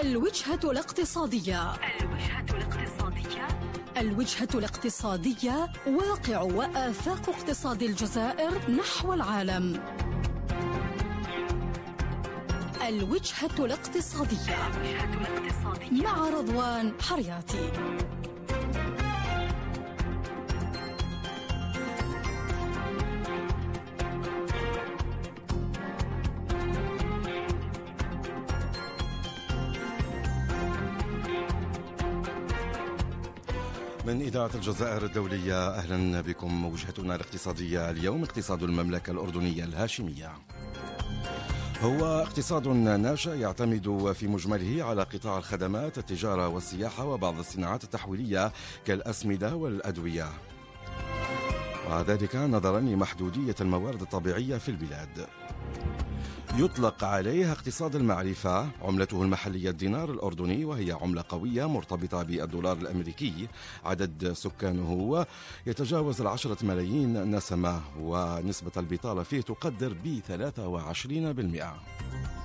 الوجهة الاقتصادية الوجهة الاقتصادية واقع وآفاق اقتصاد الجزائر نحو العالم الوجهة الاقتصادية. مع رضوان حرياتي إذاعة الجزائر الدولية أهلا بكم وجهتنا الاقتصادية اليوم اقتصاد المملكة الأردنية الهاشمية هو اقتصاد ناشئ يعتمد في مجمله على قطاع الخدمات التجارة والسياحة وبعض الصناعات التحويلية كالأسمدة والأدوية وذلك نظرا لمحدودية الموارد الطبيعية في البلاد يطلق عليه اقتصاد المعرفة عملته المحلية الدينار الأردني وهي عملة قوية مرتبطة بالدولار الأمريكي عدد سكانه يتجاوز العشرة ملايين نسمة ونسبة البطالة فيه تقدر ب 23%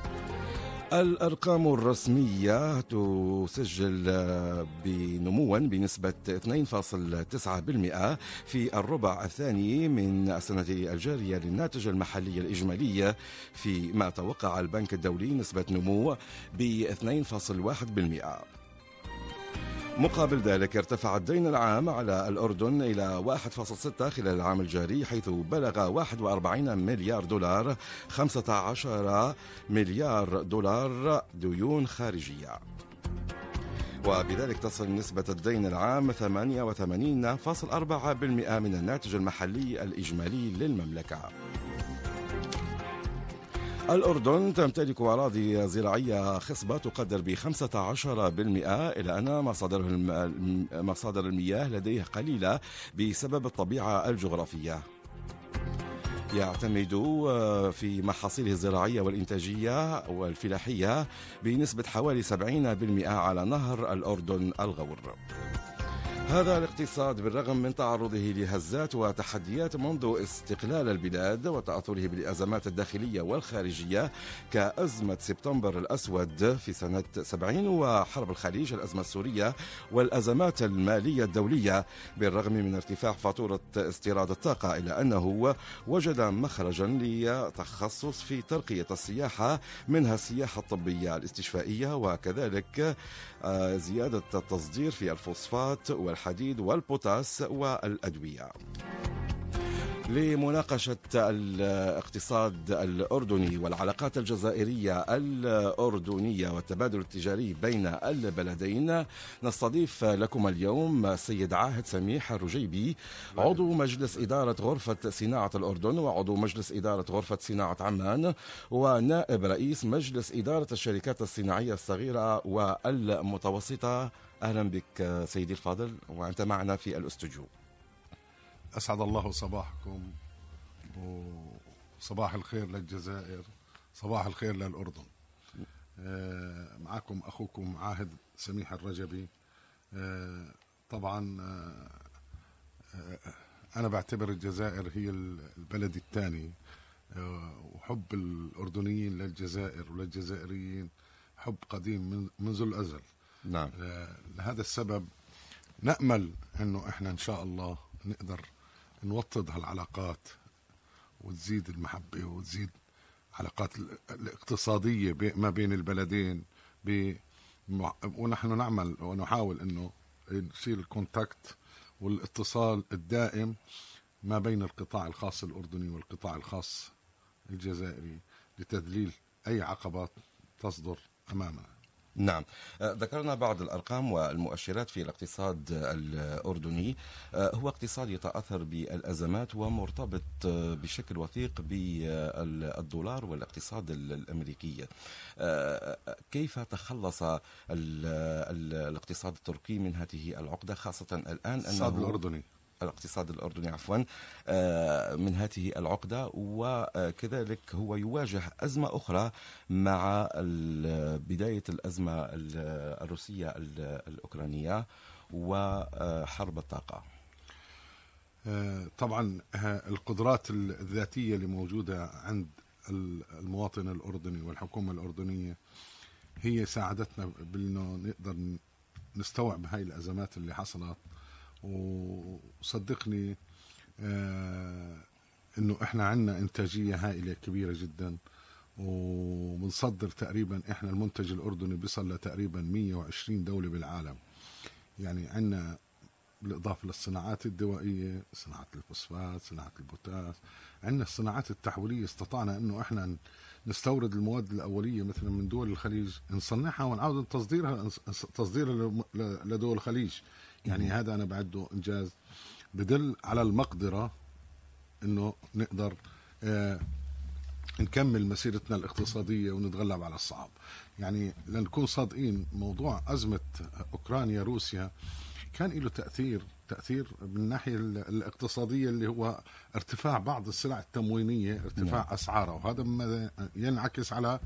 الأرقام الرسمية تسجل بنموا بنسبة 2.9% في الربع الثاني من السنة الجارية للناتج المحلي الإجمالي فيما توقع البنك الدولي نسبة نمو ب 2.1% مقابل ذلك ارتفع الدين العام على الأردن إلى 1.6 خلال العام الجاري حيث بلغ 41 مليار دولار 15 مليار دولار ديون خارجية وبذلك تصل نسبة الدين العام 88.4% من الناتج المحلي الإجمالي للمملكة الأردن تمتلك أراضي زراعية خصبة تقدر ب 15% إلى أن مصادره مصادر المياه لديه قليلة بسبب الطبيعة الجغرافية. يعتمد آه، في محاصيله الزراعية والإنتاجية والفلاحية بنسبة حوالي 70% على نهر الأردن الغور. هذا الاقتصاد بالرغم من تعرضه لهزات وتحديات منذ استقلال البلاد وتأثره بالأزمات الداخلية والخارجية كأزمة سبتمبر الأسود في سنة 70 وحرب الخليج الأزمة السورية والأزمات المالية الدولية بالرغم من ارتفاع فاتورة استيراد الطاقة إلا أنه وجد مخرجا لتخصص في ترقية السياحة منها السياحة الطبية الاستشفائية وكذلك زيادة التصدير في الفوسفات والحديد والبوتاس والأدوية. لمناقشة الاقتصاد الأردني والعلاقات الجزائرية الأردنية والتبادل التجاري بين البلدين نستضيف لكم اليوم سيد عاهد سميح الرجيبي عضو مجلس إدارة غرفة صناعة الأردن وعضو مجلس إدارة غرفة صناعة عمان ونائب رئيس مجلس إدارة الشركات الصناعية الصغيرة والمتوسطة أهلا بك سيدي الفاضل وأنت معنا في الأستوديو أسعد الله صباحكم وصباح الخير للجزائر صباح الخير للأردن آه، معكم أخوكم عاهد سميح الرجبي آه، طبعا آه، أنا بعتبر الجزائر هي البلد الثاني وحب الأردنيين للجزائر وللجزائريين حب قديم منذ الأزل نعم لهذا السبب نأمل أنه إحنا إن شاء الله نقدر نوطد هالعلاقات وتزيد المحبة وتزيد العلاقات الاقتصادية ما بين البلدين ونحن نعمل ونحاول أنه يصير الكونتاكت والاتصال الدائم ما بين القطاع الخاص الأردني والقطاع الخاص الجزائري لتذليل أي عقبات تصدر أمامنا نعم أه، ذكرنا بعض الأرقام والمؤشرات في الاقتصاد الأردني أه، هو اقتصاد يتأثر بالأزمات ومرتبط أه، بشكل وثيق بالدولار والاقتصاد الأمريكي كيف تخلص الاقتصاد التركي من هذه العقدة خاصة الآن أنه الاقتصاد الأردني الاقتصاد الأردني عفوا آه، من هذه العقدة وكذلك هو يواجه أزمة أخرى مع بداية الأزمة الروسية الأوكرانية وحرب الطاقة آه، طبعا القدرات الذاتية اللي موجودة عند المواطن الأردني والحكومة الأردنية هي ساعدتنا بأنه نقدر نستوعب هاي الأزمات اللي حصلت وصدقني آه، انه احنا عندنا انتاجيه هائله كبيره جدا وبنصدر تقريبا احنا المنتج الاردني بيصل لتقريبا 120 دوله بالعالم يعني عندنا بالإضافة للصناعات الدوائية صناعة الفوسفات صناعة البوتاس عندنا الصناعات التحويلية استطعنا أنه إحنا نستورد المواد الأولية مثلا من دول الخليج نصنعها ونعود تصديرها تصديرها لدول الخليج يعني هذا انا بعده انجاز بدل على المقدره انه نقدر آه نكمل مسيرتنا الاقتصاديه ونتغلب على الصعاب يعني لنكون صادقين موضوع ازمه اوكرانيا روسيا كان له تاثير تاثير من الناحيه الاقتصاديه اللي هو ارتفاع بعض السلع التموينيه ارتفاع نعم. اسعارها وهذا ما ينعكس على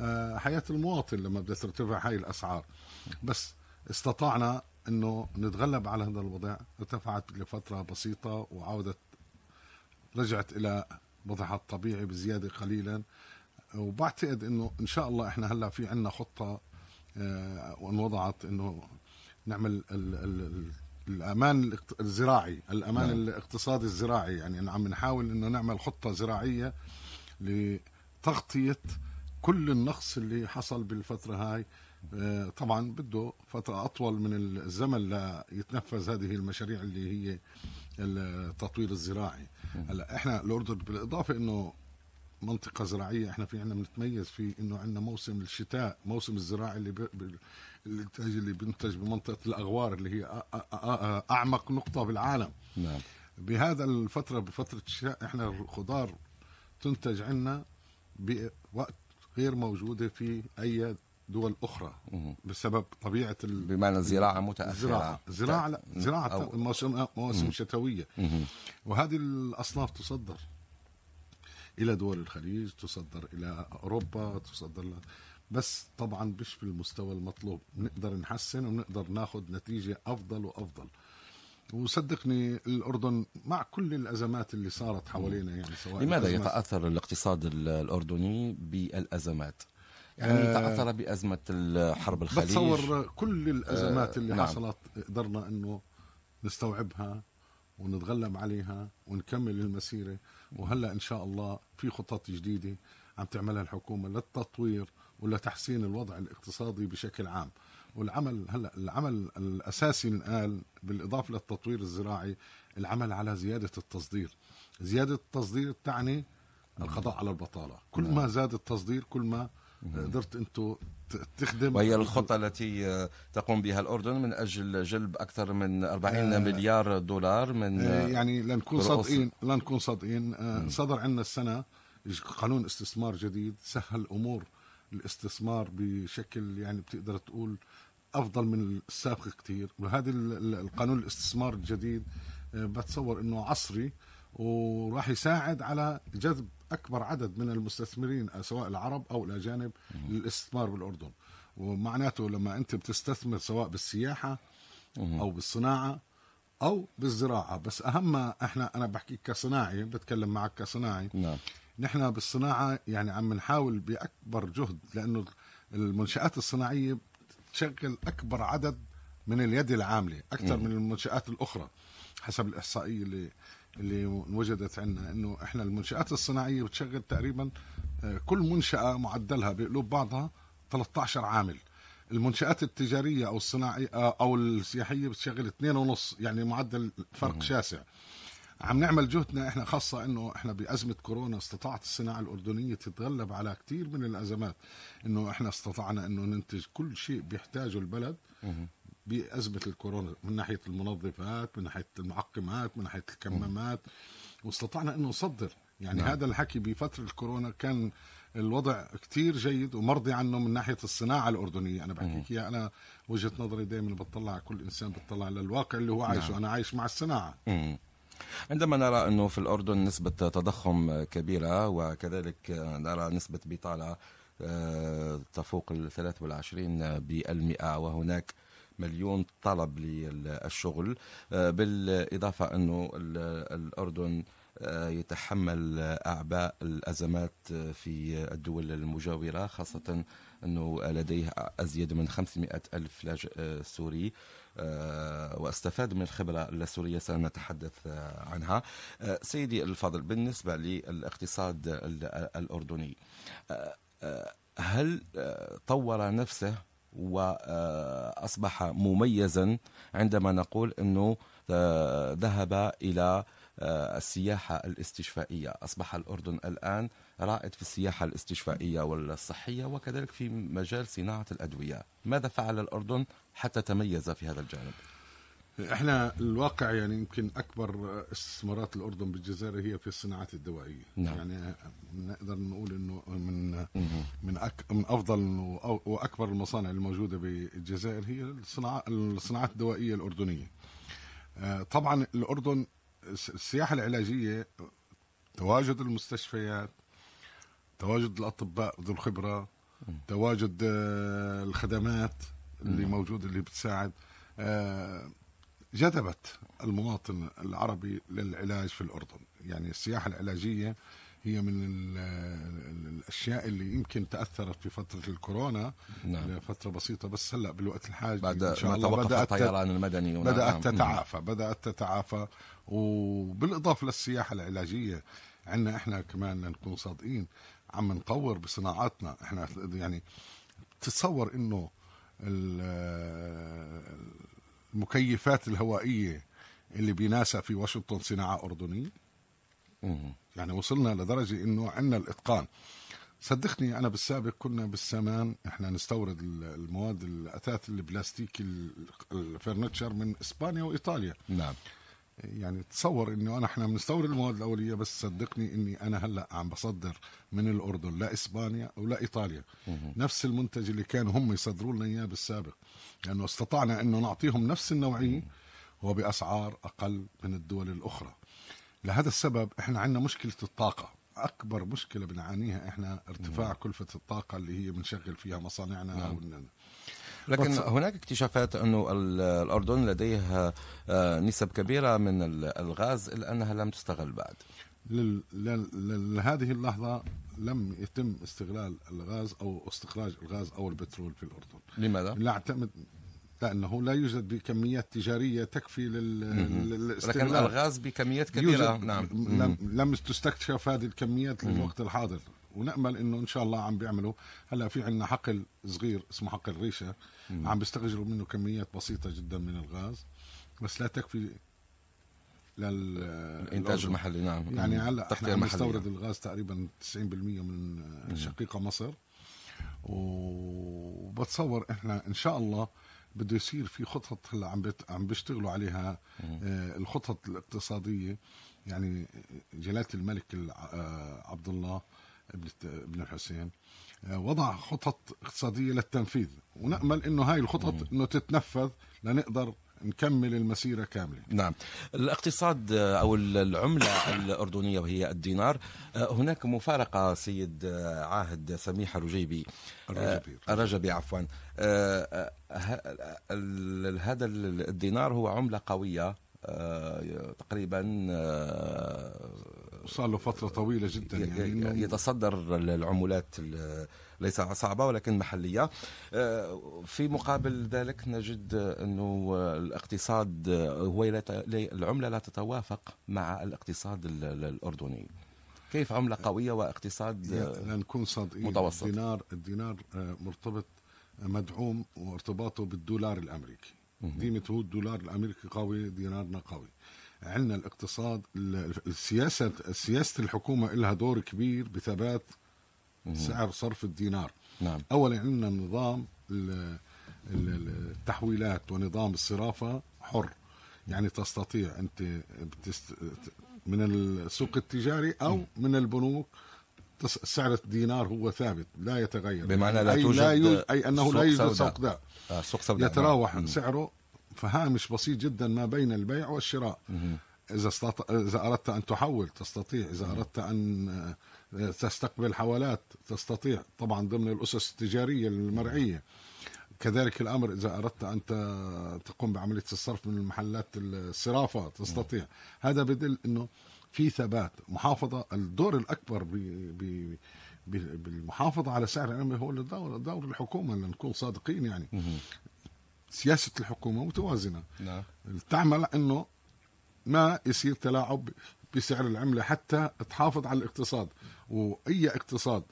آه، حياه المواطن لما بدها ترتفع هاي الاسعار بس استطعنا انه نتغلب على هذا الوضع ارتفعت لفتره بسيطه وعودت رجعت الى وضعها الطبيعي بزياده قليلا وبعتقد انه ان شاء الله احنا هلا في عندنا خطه آه، وانوضعت انه نعمل الـ الـ الامان الزراعي الامان نعم. الاقتصادي الزراعي يعني عم نحاول انه نعمل خطه زراعيه لتغطيه كل النقص اللي حصل بالفتره هاي آه، طبعا بده فترة أطول من الزمن ليتنفذ هذه المشاريع اللي هي التطوير الزراعي هلا احنا الاردن بالاضافه انه منطقه زراعيه احنا في عندنا بنتميز في انه عندنا موسم الشتاء موسم الزراعي اللي الانتاج اللي بينتج بمنطقه الاغوار اللي هي اعمق نقطه بالعالم نعم بهذا الفتره بفتره الشتاء احنا الخضار تنتج عندنا بوقت غير موجوده في اي دول اخرى بسبب طبيعه ال... بمعنى الزراعه متاخره زراعه زراعه زراعه أو... مواسم شتويه وهذه الاصناف تصدر الى دول الخليج تصدر الى اوروبا تصدر بس طبعا مش بالمستوى المطلوب نقدر نحسن ونقدر ناخذ نتيجه افضل وافضل وصدقني الاردن مع كل الازمات اللي صارت حوالينا يعني سواء لماذا يتاثر الاقتصاد الاردني بالازمات يعني آه تاثر بازمه الحرب الخليج بتصور كل الازمات آه، اللي نعم. حصلت قدرنا انه نستوعبها ونتغلب عليها ونكمل المسيره وهلا ان شاء الله في خطط جديده عم تعملها الحكومه للتطوير ولتحسين الوضع الاقتصادي بشكل عام والعمل هلا العمل الاساسي الان بالاضافه للتطوير الزراعي العمل على زياده التصدير زياده التصدير تعني القضاء على البطاله كل نعم. ما زاد التصدير كل ما قدرت انتم تخدم وهي الخطة التي آه، تقوم بها الأردن من أجل جلب أكثر من 40 آه مليار دولار من آه، آه، يعني لنكون صادقين لنكون صادقين صدر عندنا السنة قانون استثمار جديد سهل أمور الاستثمار بشكل يعني بتقدر تقول أفضل من السابق كثير وهذا القانون الاستثمار الجديد بتصور أنه عصري وراح يساعد على جذب اكبر عدد من المستثمرين سواء العرب او الاجانب للاستثمار بالاردن ومعناته لما انت بتستثمر سواء بالسياحه او بالصناعه او بالزراعه بس اهم احنا انا بحكي كصناعي بتكلم معك كصناعي نعم نحن بالصناعه يعني عم نحاول باكبر جهد لانه المنشات الصناعيه تشغل اكبر عدد من اليد العامله اكثر من المنشات الاخرى حسب الاحصائيه اللي اللي وجدت عندنا انه احنا المنشات الصناعيه بتشغل تقريبا آه، كل منشاه معدلها بقلوب بعضها 13 عامل المنشات التجاريه او الصناعيه آه، او السياحيه بتشغل 2.5 يعني معدل فرق شاسع عم نعمل جهدنا احنا خاصة انه احنا بأزمة كورونا استطاعت الصناعة الأردنية تتغلب على كثير من الأزمات انه احنا استطعنا انه ننتج كل شيء بيحتاجه البلد بأزمة الكورونا من ناحية المنظفات من ناحية المعقمات من ناحية الكمامات واستطعنا أن نصدر يعني نعم. هذا الحكي بفترة الكورونا كان الوضع كتير جيد ومرضي عنه من ناحية الصناعة الأردنية أنا بحكيك إياها أنا وجهة نظري دائما بتطلع كل إنسان على للواقع اللي هو عايشه نعم. أنا عايش مع الصناعة مم. عندما نرى أنه في الأردن نسبة تضخم كبيرة وكذلك نرى نسبة بطالة آه، تفوق ال 23% وهناك مليون طلب للشغل آه، بالإضافة أنه الأردن آه، يتحمل أعباء الأزمات آه، في الدول المجاورة خاصة أنه لديه أزيد من 500 ألف لاجئ سوري واستفاد من الخبرة السورية سنتحدث عنها سيدي الفاضل بالنسبة للاقتصاد الأردني هل طور نفسه واصبح مميزا عندما نقول انه آه، ذهب الى آه، السياحة الاستشفائية أصبح الأردن الآن رائد في السياحة الاستشفائية والصحية وكذلك في مجال صناعة الأدوية ماذا فعل الأردن حتى تميز في هذا الجانب؟ احنا الواقع يعني يمكن اكبر استثمارات الاردن بالجزائر هي في الصناعات الدوائيه نعم. يعني نقدر نقول انه من من أك من افضل واكبر المصانع الموجوده بالجزائر هي الصناعات الدوائيه الاردنيه آه، طبعا الاردن السياحه العلاجيه تواجد المستشفيات تواجد الاطباء ذو الخبره تواجد آه، الخدمات اللي نعم. موجوده اللي بتساعد آه، جذبت المواطن العربي للعلاج في الأردن يعني السياحة العلاجية هي من الاشياء اللي يمكن تاثرت في فتره الكورونا نعم. لفتره بسيطه بس هلا بالوقت الحالي بعد ان شاء الله بدات الطيران المدني بدات نعم. تتعافى بدات تتعافى وبالاضافه للسياحه العلاجيه عندنا احنا كمان نكون صادقين عم نطور بصناعاتنا احنا يعني تتصور انه المكيفات الهوائيه اللي بيناسها في واشنطن صناعه اردنيه يعني وصلنا لدرجه انه عندنا الاتقان صدقني انا بالسابق كنا بالسمان احنا نستورد المواد الاثاث البلاستيكي الفرنتشر من اسبانيا وايطاليا نعم يعني تصور انه انا احنا بنستورد المواد الاوليه بس صدقني اني انا هلا عم بصدر من الاردن لا اسبانيا ولا ايطاليا مه. نفس المنتج اللي كانوا هم يصدروا لنا اياه بالسابق لانه يعني استطعنا انه نعطيهم نفس النوعيه وباسعار اقل من الدول الاخرى لهذا السبب احنا عندنا مشكله الطاقه اكبر مشكله بنعانيها احنا ارتفاع مه. كلفه الطاقه اللي هي بنشغل فيها مصانعنا او نعم. لكن هناك اكتشافات انه الاردن لديها آه، نسب كبيره من الغاز الا انها لم تستغل بعد لهذه اللحظة لم يتم استغلال الغاز أو استخراج الغاز أو البترول في الأردن لماذا؟ لا أعتمد لأنه لا يوجد بكميات تجارية تكفي لل... لكن الغاز بكميات كبيرة نعم لم, لم تستكشف هذه الكميات للوقت الحاضر ونامل انه ان شاء الله عم بيعملوا هلا في عندنا حقل صغير اسمه حقل ريشه مم. عم بيستخرجوا منه كميات بسيطه جدا من الغاز بس لا تكفي لل الانتاج المحلي نعم يعني هلا عم احنا نستورد نعم. الغاز تقريبا 90% من شقيقه مصر وبتصور احنا ان شاء الله بده يصير في خطط هلا عم عم بيشتغلوا عليها آه الخطط الاقتصاديه يعني جلاله الملك آه، عبد الله ابن الحسين آه، وضع خطط اقتصادية للتنفيذ ونأمل أنه هاي الخطط أنه تتنفذ لنقدر نكمل المسيرة كاملة نعم الاقتصاد آه، أو العملة الأردنية وهي الدينار آه، هناك مفارقة سيد عاهد سميح الرجيبي الرجبي الرجبي عفوا هذا الدينار هو عملة قوية تقريبا صار له فتره طويله جدا يعني يتصدر العمولات ليس صعبه ولكن محليه آه، في مقابل ذلك نجد انه الاقتصاد هو العمله لا تتوافق مع الاقتصاد الاردني كيف عمله قويه واقتصاد آه، يعني لنكون صادقين متوسط الدينار الدينار آه، مرتبط مدعوم وارتباطه بالدولار الامريكي قيمه الدولار الامريكي قوي دينارنا قوي عندنا الاقتصاد السياسه سياسه الحكومه لها دور كبير بثبات سعر صرف الدينار نعم. اولا عندنا نظام التحويلات ونظام الصرافه حر يعني تستطيع انت بتست... من السوق التجاري او من البنوك سعر الدينار هو ثابت لا يتغير بمعنى لا أي توجد لا يوجد أي أنه لا يوجد سوق سوداء آه سوق سوداء يتراوح نعم. سعره فهامش بسيط جدا ما بين البيع والشراء إذا, استط... إذا أردت أن تحول تستطيع إذا أردت أن آه، تستقبل حوالات تستطيع طبعا ضمن الأسس التجارية المرعية كذلك الأمر إذا أردت أن تقوم بعملية الصرف من المحلات الصرافة تستطيع هذا بدل أنه في ثبات محافظة الدور الأكبر ب... ب... بالمحافظه على سعر العمله هو الدور دور الحكومه لنكون صادقين يعني سياسه الحكومه متوازنه نعم. تعمل انه ما يصير تلاعب بسعر العمله حتى تحافظ على الاقتصاد واي اقتصاد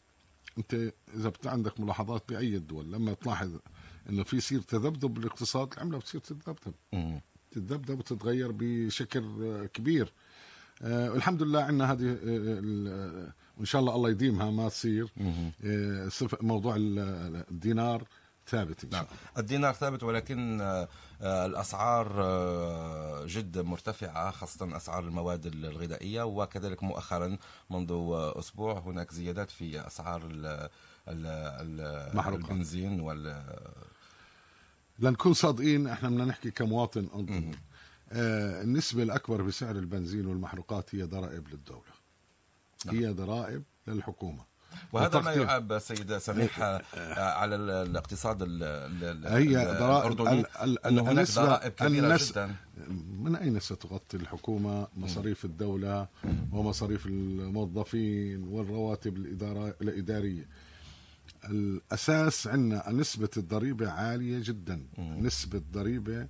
انت اذا عندك ملاحظات باي الدول لما تلاحظ انه في يصير تذبذب بالاقتصاد العمله بتصير تتذبذب تتذبذب وتتغير بشكل كبير آه الحمد لله عندنا هذه آه، آه، وان شاء الله الله يديمها ما تصير آه موضوع الدينار ثابت إن شاء نعم. الله. نعم. الدينار ثابت ولكن آه، آه، الأسعار آه، جدا مرتفعة خاصة أسعار المواد الغذائية وكذلك مؤخرا منذ أسبوع هناك زيادات في أسعار المحروقات. البنزين وال لنكون صادقين احنا بدنا نحكي كمواطن انظمه آه النسبة الأكبر بسعر البنزين والمحروقات هي ضرائب للدولة نعم. هي ضرائب للحكومة وهذا ما يعاب سيدة سميحة على الاقتصاد هي الأردني هناك ضرائب كبيرة النس... جدا من أين ستغطي الحكومة مصاريف الدولة ومصاريف الموظفين والرواتب الإدارية الأساس عندنا نسبة الضريبة عالية جدا نسبة ضريبه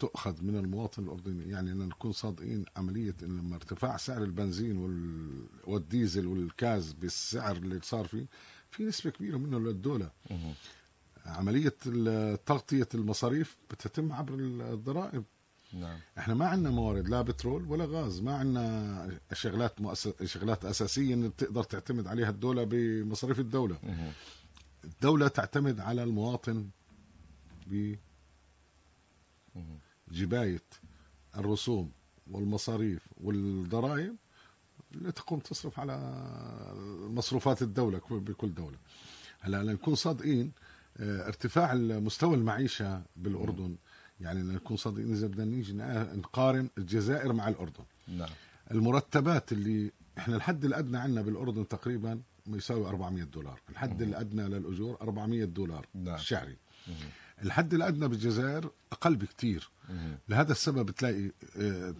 تؤخذ من المواطن الاردني يعني ان نكون صادقين عمليه ان لما ارتفاع سعر البنزين وال... والديزل والكاز بالسعر اللي صار فيه في نسبه كبيره منه للدوله عمليه تغطيه المصاريف بتتم عبر الضرائب نعم. احنا ما عندنا موارد لا بترول ولا غاز ما عندنا شغلات مؤس... شغلات اساسيه إن تقدر تعتمد عليها الدوله بمصاريف الدوله الدوله تعتمد على المواطن ب جباية الرسوم والمصاريف والضرائب لتقوم تقوم تصرف على مصروفات الدولة بكل دولة هلا لنكون صادقين آه، ارتفاع مستوى المعيشة بالأردن يعني لنكون صادقين إذا بدنا نيجي نقارن الجزائر مع الأردن نعم. المرتبات اللي احنا الحد الأدنى عندنا بالأردن تقريبا ما يساوي 400 دولار الحد مم. الأدنى للأجور 400 دولار نعم. شهري الحد الادنى بالجزائر اقل بكثير لهذا السبب تلاقي آه،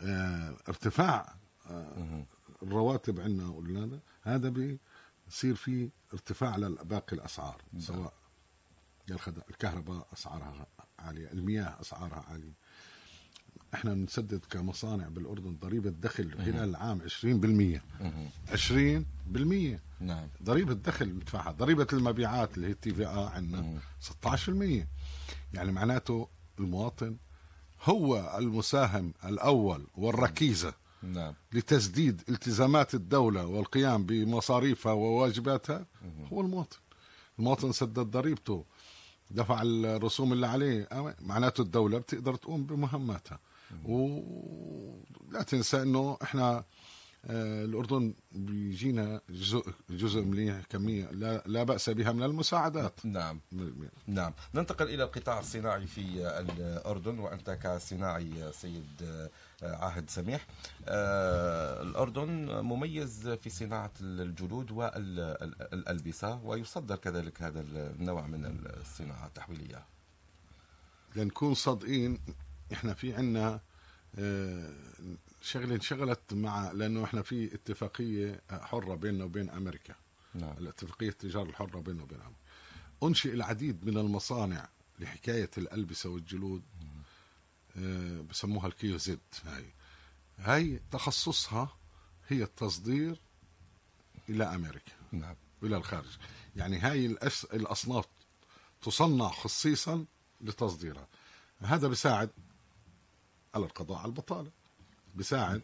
آه، ارتفاع آه، الرواتب عندنا ولا هذا بصير في ارتفاع لباقي الاسعار نعم. سواء الكهرباء اسعارها عاليه المياه اسعارها عاليه احنا بنسدد كمصانع بالاردن ضريبه دخل خلال العام 20% 20% نعم ضريبه دخل مدفعها ضريبه المبيعات اللي هي التي في اه عندنا 16% يعني معناته المواطن هو المساهم الاول والركيزه نعم. لتسديد التزامات الدولة والقيام بمصاريفها وواجباتها هو المواطن المواطن سدد ضريبته دفع الرسوم اللي عليه آه، معناته الدولة بتقدر تقوم بمهماتها ولا تنسى انه احنا آه، الاردن بيجينا جزء جزء منيح كميه لا, لا باس بها من المساعدات نعم نعم ننتقل الى القطاع الصناعي في الاردن وانت كصناعي سيد آه، عهد سميح آه، الأردن مميز في صناعة الجلود والألبسة ويصدر كذلك هذا النوع من الصناعة التحويلية لنكون صادقين احنا في عنا آه، شغله انشغلت مع لانه احنا في اتفاقيه حره بيننا وبين امريكا نعم. الاتفاقيه التجاره الحره بيننا وبين امريكا انشئ العديد من المصانع لحكايه الالبسه والجلود آه، بسموها الكيو زد هاي هاي تخصصها هي التصدير الى امريكا نعم الى الخارج يعني هاي الاصناف تصنع خصيصا لتصديرها هذا بساعد على القضاء على البطاله بساعد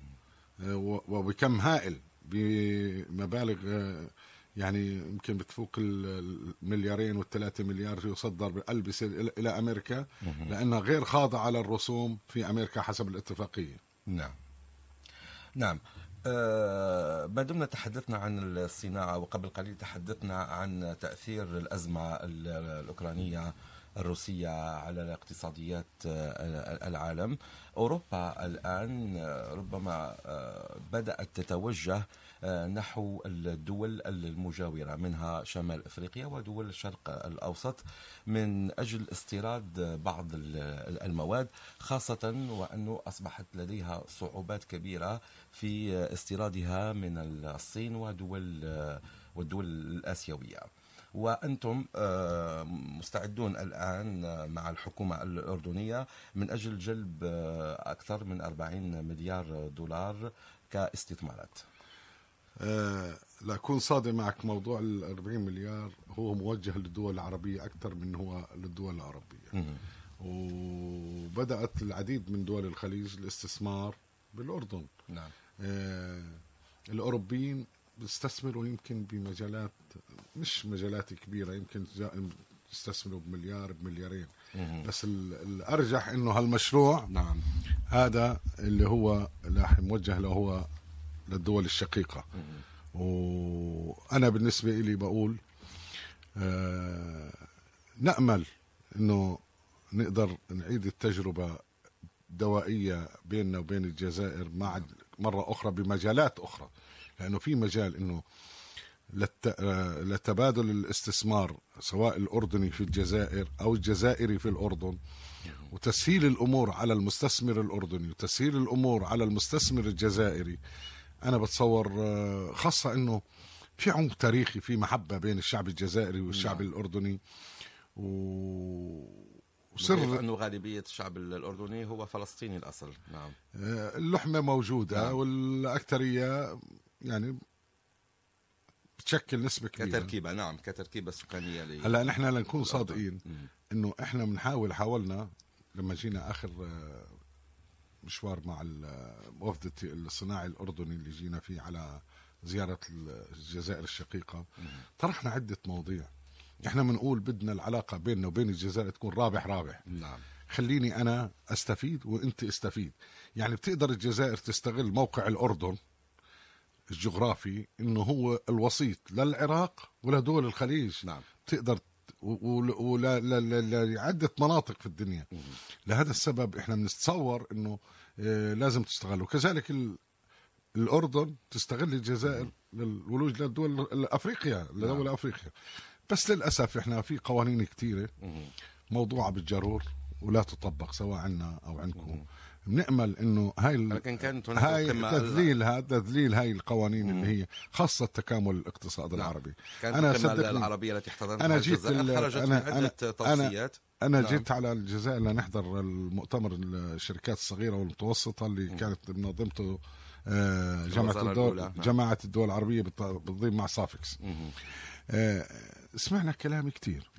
آه، وبكم هائل بمبالغ آه، يعني يمكن بتفوق المليارين والثلاثة مليار يصدر بالألبسة إلى أمريكا لأنها غير خاضعة للرسوم في أمريكا حسب الاتفاقية نعم نعم آه، ما دمنا تحدثنا عن الصناعة وقبل قليل تحدثنا عن تأثير الأزمة الأوكرانية الروسية على اقتصاديات آه، العالم أوروبا الآن آه، ربما آه، بدأت تتوجه نحو الدول المجاورة منها شمال أفريقيا ودول الشرق الأوسط من أجل استيراد بعض المواد خاصة وأنه أصبحت لديها صعوبات كبيرة في استيرادها من الصين ودول والدول الآسيوية وأنتم آه، مستعدون الآن آه، مع الحكومة الأردنية من أجل جلب آه، أكثر من 40 مليار دولار كاستثمارات لاكون صادق معك موضوع ال 40 مليار هو موجه للدول العربيه اكثر من هو للدول الاوروبيه وبدات العديد من دول الخليج الاستثمار بالاردن نعم الاوروبيين بيستثمروا يمكن بمجالات مش مجالات كبيره يمكن يستثمروا بمليار بمليارين بس الارجح انه هالمشروع نعم هذا اللي هو موجه له هو للدول الشقيقه وانا بالنسبه لي بقول آه نامل انه نقدر نعيد التجربه دوائيه بيننا وبين الجزائر مع مره اخرى بمجالات اخرى لانه في مجال انه للت... آه، لتبادل الاستثمار سواء الاردني في الجزائر او الجزائري في الاردن وتسهيل الامور على المستثمر الاردني وتسهيل الامور على المستثمر الجزائري انا بتصور آه، خاصه انه في عمق تاريخي في محبه بين الشعب الجزائري والشعب نعم. الاردني و... وسر انه غالبيه الشعب الاردني هو فلسطيني الاصل نعم آه، اللحمه موجوده نعم. والاكثريه يعني بتشكل نسبه كبيره كتركيبه نعم كتركيبه سكانيه لي. هلا نحن لنكون صادقين انه احنا بنحاول حاولنا لما جينا اخر آه، مشوار مع آه، وفد الصناعي الاردني اللي جينا فيه على زياره الجزائر الشقيقه طرحنا عده مواضيع احنا بنقول بدنا العلاقه بيننا وبين الجزائر تكون رابح رابح نعم خليني انا استفيد وانت استفيد يعني بتقدر الجزائر تستغل موقع الاردن الجغرافي انه هو الوسيط للعراق ولدول الخليج نعم تقدر ولعدة مناطق في الدنيا مم. لهذا السبب احنا بنتصور انه آه، لازم تستغل وكذلك الاردن تستغل الجزائر للولوج للدول الافريقيا نعم. لدول نعم. افريقيا بس للاسف احنا في قوانين كثيره موضوعه بالجرور ولا تطبق سواء عنا او عندكم بنامل انه هاي لكن كانت هناك هاي تذليل هذا تذليل هاي القوانين مم. اللي هي خاصه تكامل الاقتصاد نعم. العربي كانت انا صدقني العربيه التي احتضنتها انا جيت خرجت أنا من عده توصيات انا نعم. جيت على الجزائر لنحضر المؤتمر الشركات الصغيره والمتوسطه اللي مم. كانت منظمته آه، جامعه الدول نعم. جماعه الدول العربيه بالتنظيم مع صافكس آه سمعنا كلام كثير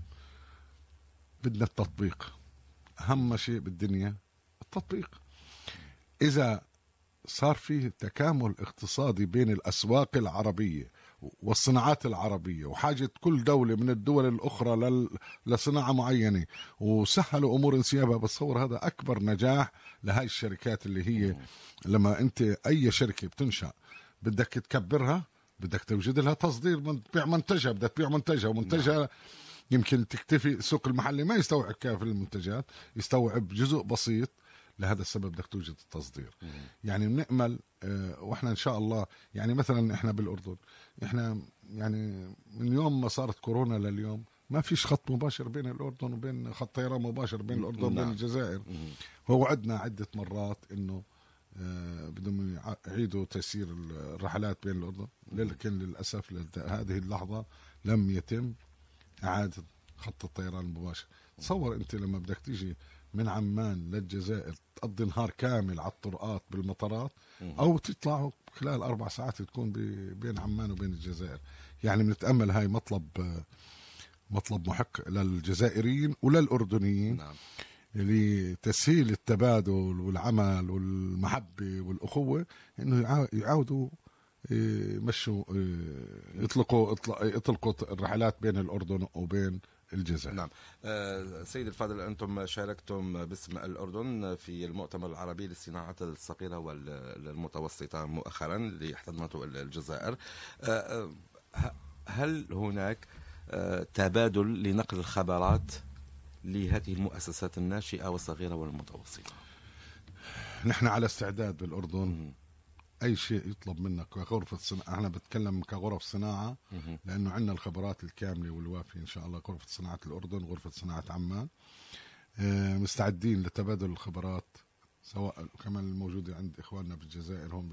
بدنا التطبيق اهم شيء بالدنيا التطبيق اذا صار في تكامل اقتصادي بين الاسواق العربيه والصناعات العربيه وحاجه كل دوله من الدول الاخرى لل... لصناعه معينه وسهلوا امور انسيابها بتصور هذا اكبر نجاح لهي الشركات اللي هي لما انت اي شركه بتنشا بدك تكبرها بدك توجد لها تصدير من تبيع منتجها بدها تبيع منتجها ومنتجها نعم. يمكن تكتفي السوق المحلي ما يستوعب كافة المنتجات يستوعب جزء بسيط لهذا السبب بدك توجد التصدير يعني بنأمل آه، واحنا ان شاء الله يعني مثلا احنا بالاردن احنا يعني من يوم ما صارت كورونا لليوم ما فيش خط مباشر بين الاردن وبين خط طيران مباشر بين الاردن وبين نعم. الجزائر فوعدنا عده مرات انه آه، بدهم يعيدوا تسيير الرحلات بين الاردن لكن للاسف هذه اللحظه لم يتم اعاده خط الطيران المباشر تصور انت لما بدك تيجي من عمان للجزائر تقضي نهار كامل على الطرقات بالمطارات او تطلعوا خلال اربع ساعات تكون بين عمان وبين الجزائر يعني بنتامل هاي مطلب مطلب محق للجزائريين وللاردنيين نعم. لتسهيل التبادل والعمل والمحبه والاخوه انه يعاودوا آه، يمشوا آه، يطلقوا يطلقوا الرحلات بين الاردن وبين الجزائر نعم آه، سيد الفاضل أنتم شاركتم باسم الأردن في المؤتمر العربي للصناعات الصغيرة والمتوسطة مؤخرا اللي احتضنته الجزائر آه، آه، هل هناك تبادل لنقل الخبرات لهذه المؤسسات الناشئة والصغيرة والمتوسطة نحن على استعداد بالأردن اي شيء يطلب منك كغرفه صناعه احنا بتكلم كغرف صناعه لانه عندنا الخبرات الكامله والوافيه ان شاء الله غرفه صناعه الاردن غرفه صناعه عمان آه، مستعدين لتبادل الخبرات سواء كمان الموجوده عند اخواننا بالجزائر هم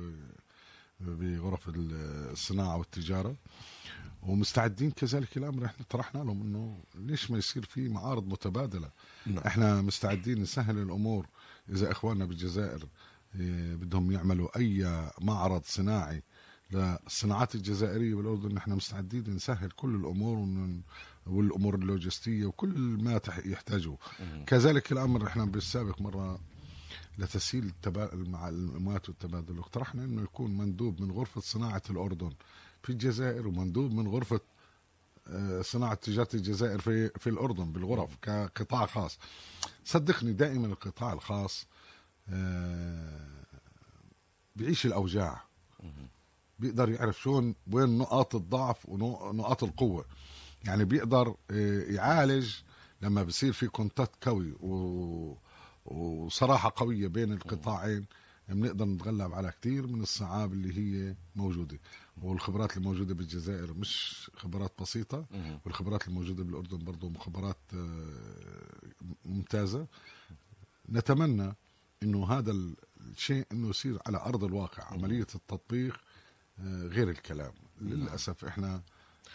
بغرف الصناعه والتجاره ومستعدين كذلك الامر احنا طرحنا لهم انه ليش ما يصير في معارض متبادله نعم. احنا مستعدين نسهل الامور اذا اخواننا بالجزائر إيه، بدهم يعملوا اي معرض صناعي للصناعات الجزائريه بالاردن نحن مستعدين نسهل كل الامور والامور اللوجستيه وكل ما يحتاجوه كذلك الامر احنا بالسابق مره لتسهيل التبا... المعلومات والتبادل اقترحنا انه يكون مندوب من غرفه صناعه الاردن في الجزائر ومندوب من غرفه آه، صناعه تجاره الجزائر في في الاردن بالغرف كقطاع خاص صدقني دائما القطاع الخاص آه، بيعيش الاوجاع بيقدر يعرف شلون وين نقاط الضعف ونقاط القوه يعني بيقدر آه، يعالج لما بصير في كونتاكت قوي وصراحه قويه بين القطاعين بنقدر نتغلب على كثير من الصعاب اللي هي موجوده والخبرات الموجوده بالجزائر مش خبرات بسيطه والخبرات الموجوده بالاردن برضه خبرات آه، ممتازه نتمنى انه هذا الشيء انه يصير على ارض الواقع نعم. عمليه التطبيق آه، غير الكلام نعم. للاسف احنا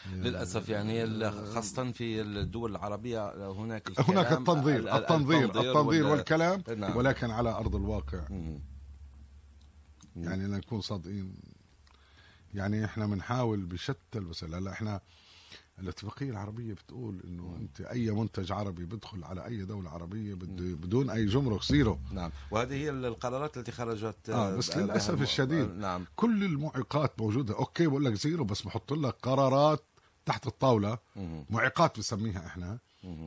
آه، للاسف يعني خاصه في الدول العربيه هناك هناك التنظير التنظير التنظير, التنظير وال... والكلام نعم. ولكن على ارض الواقع يعني نكون صادقين يعني احنا بنحاول بشتى الوسائل هلا احنا الاتفاقيه العربيه بتقول انه نعم. انت اي منتج عربي بيدخل على اي دوله عربيه بده نعم. بدون اي جمرك زيرو نعم وهذه هي القرارات التي خرجت آه بس آه، للاسف الشديد نعم كل المعيقات موجوده اوكي بقول لك زيرو بس بحط لك قرارات تحت الطاوله معيقات بسميها احنا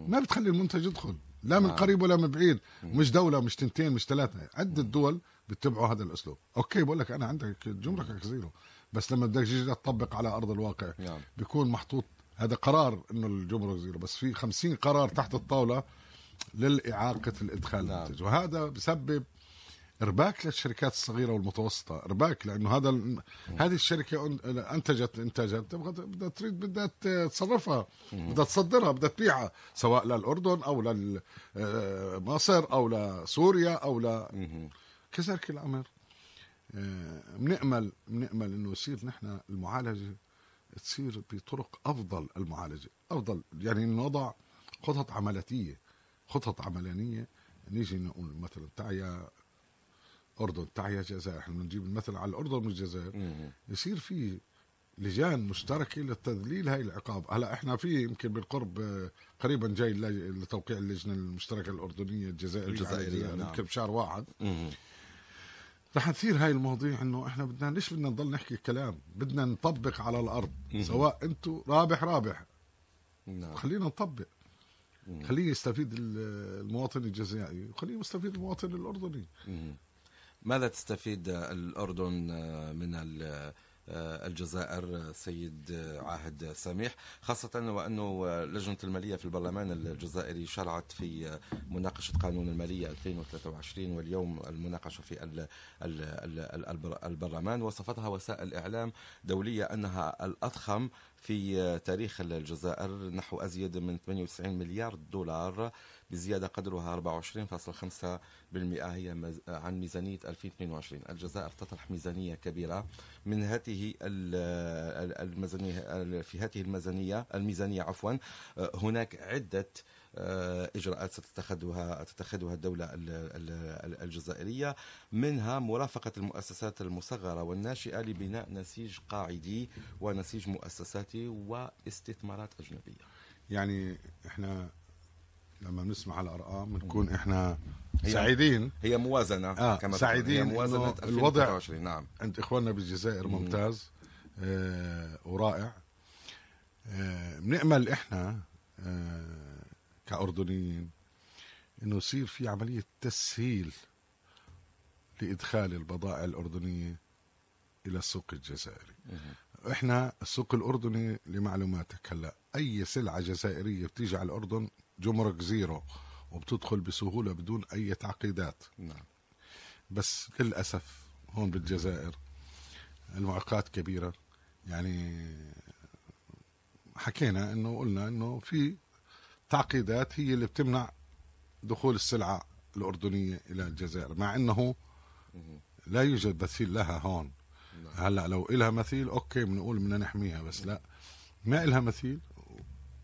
ما بتخلي المنتج يدخل لا من نعم. قريب ولا من بعيد مش دوله مش تنتين مش ثلاثه عده دول بتبعوا هذا الاسلوب اوكي بقول لك انا عندك جمركك زيرو بس لما بدك تجي تطبق على ارض الواقع يعني. بيكون محطوط هذا قرار انه الجمهور زيرو بس في 50 قرار تحت الطاوله للاعاقه الادخال نعم. المنتج وهذا بسبب ارباك للشركات الصغيره والمتوسطه ارباك لانه هذا ال... هذه الشركه انتجت انتاجا بدها تريد بدها تصرفها بدها تصدرها بدها تبيعها سواء للاردن او لمصر آه، او لسوريا او ل كذلك الامر آه، بنامل بنامل انه يصير نحن المعالجه تصير بطرق افضل المعالجه افضل يعني نضع خطط عملتيه خطط عملانيه نيجي نقول مثلا تعيا اردن تعيا جزائر احنا بنجيب المثل على الاردن والجزائر يصير في لجان مشتركه للتذليل هاي العقاب هلا احنا في يمكن بالقرب قريبا جاي لتوقيع اللجنه المشتركه الاردنيه الجزائريه الجزائريه يمكن نعم. بشهر واحد مم. رح نثير هاي المواضيع انه احنا بدنا ليش بدنا نضل نحكي كلام بدنا نطبق على الارض سواء انتم رابح رابح نعم. خلينا نطبق خليه يستفيد المواطن الجزائري وخليه يستفيد المواطن الاردني ماذا تستفيد الاردن آه، من آه، الجزائر آه، سيد آه، عاهد سميح خاصة وأنه لجنة المالية في البرلمان الجزائري شرعت في مناقشة قانون المالية 2023 واليوم المناقشة في البرلمان وصفتها وسائل إعلام دولية أنها الأضخم في تاريخ الجزائر نحو أزيد من 98 مليار دولار بزيادة قدرها 24.5% هي عن ميزانية 2022 الجزائر تطرح ميزانية كبيرة من هذه الميزانية في هذه الميزانية الميزانية عفوا هناك عدة آه، اجراءات ستتخذها تتخذها الدوله الجزائريه منها مرافقه المؤسسات المصغره والناشئه لبناء نسيج قاعدي ونسيج مؤسساتي واستثمارات اجنبيه. يعني احنا لما بنسمع الارقام بنكون احنا سعيدين هي موازنه آه كما سعيدين هي موازنه الوضع 2023 نعم عند اخواننا بالجزائر ممتاز آه ورائع آه، بنأمل آه احنا آه كاردنيين انه يصير في عمليه تسهيل لادخال البضائع الاردنيه الى السوق الجزائري احنا السوق الاردني لمعلوماتك هلا اي سلعه جزائريه بتيجي على الاردن جمرك زيرو وبتدخل بسهولة بدون أي تعقيدات نعم. بس للأسف هون بالجزائر المعقات كبيرة يعني حكينا انه قلنا انه في تعقيدات هي اللي بتمنع دخول السلعة الأردنية إلى الجزائر مع أنه لا يوجد مثيل لها هون نعم. هلا لو إلها مثيل أوكي بنقول بدنا نحميها بس لا ما إلها مثيل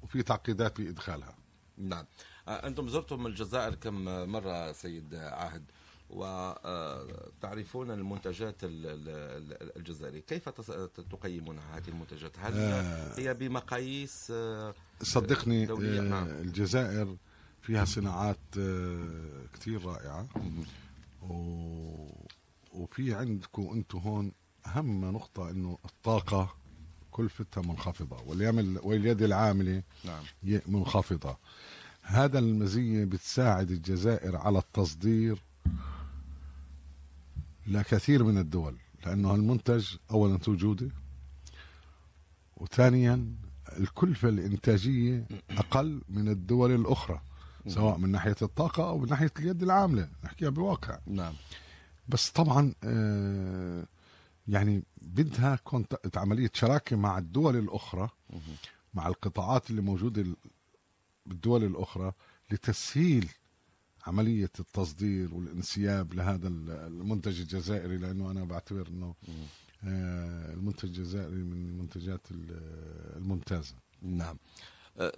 وفي تعقيدات بإدخالها نعم آه، أنتم زرتم الجزائر كم مرة سيد عهد وتعرفون آه، المنتجات الجزائرية كيف تقيمون هذه المنتجات هل آه، هي بمقاييس صدقني نعم. الجزائر فيها صناعات كثير رائعة و... وفي عندكم أنتم هون أهم نقطة أنه الطاقة كلفتها منخفضة واليمن واليد العاملة نعم. منخفضة هذا المزية بتساعد الجزائر على التصدير لكثير من الدول لأنه هالمنتج أولا توجوده وثانيا الكلفة الإنتاجية أقل من الدول الأخرى سواء من ناحية الطاقة أو من ناحية اليد العاملة نحكيها بواقع نعم بس طبعا آه، يعني بدها كنت عمليه شراكه مع الدول الاخرى مع القطاعات اللي موجوده بالدول الاخرى لتسهيل عمليه التصدير والانسياب لهذا المنتج الجزائري لانه انا بعتبر انه آه، المنتج الجزائري من المنتجات الممتازه نعم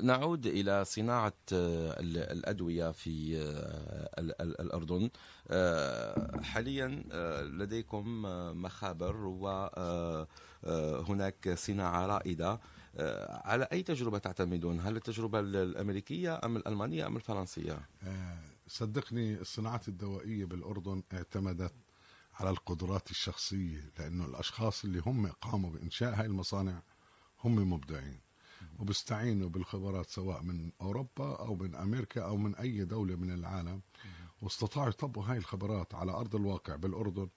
نعود إلى صناعة آه، الأدوية في آه، الأردن آه، حاليا لديكم مخابر وهناك صناعة رائدة على أي تجربة تعتمدون هل التجربة الأمريكية أم الألمانية أم الفرنسية صدقني الصناعات الدوائية بالأردن اعتمدت على القدرات الشخصية لأنه الأشخاص اللي هم قاموا بإنشاء هاي المصانع هم مبدعين وبيستعينوا بالخبرات سواء من اوروبا او من امريكا او من اي دوله من العالم واستطاعوا يطبقوا هاي الخبرات على ارض الواقع بالاردن